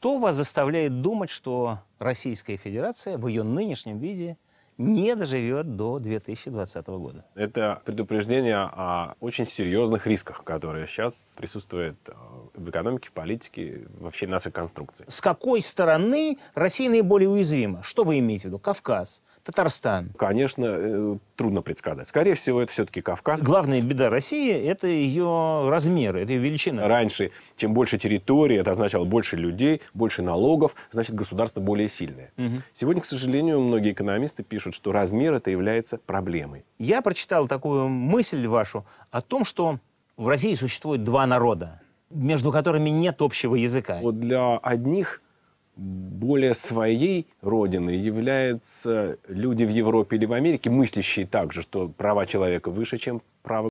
Что вас заставляет думать, что Российская Федерация в ее нынешнем виде – не доживет до 2020 года. Это предупреждение о очень серьезных рисках, которые сейчас присутствуют э, в экономике, в политике, вообще нашей конструкции. С какой стороны Россия наиболее уязвима? Что вы имеете в виду? Кавказ, Татарстан? Конечно, э, трудно предсказать. Скорее всего, это все-таки Кавказ. Главная беда России – это ее размеры, это ее величина. Раньше, чем больше территории, это означало больше людей, больше налогов, значит, государство более сильное. Угу. Сегодня, к сожалению, многие экономисты пишут, пишут, что размер это является проблемой. Я прочитал такую мысль вашу о том, что в России существует два народа, между которыми нет общего языка. Вот для одних более своей родиной являются люди в Европе или в Америке, мыслящие также, что права человека выше, чем права.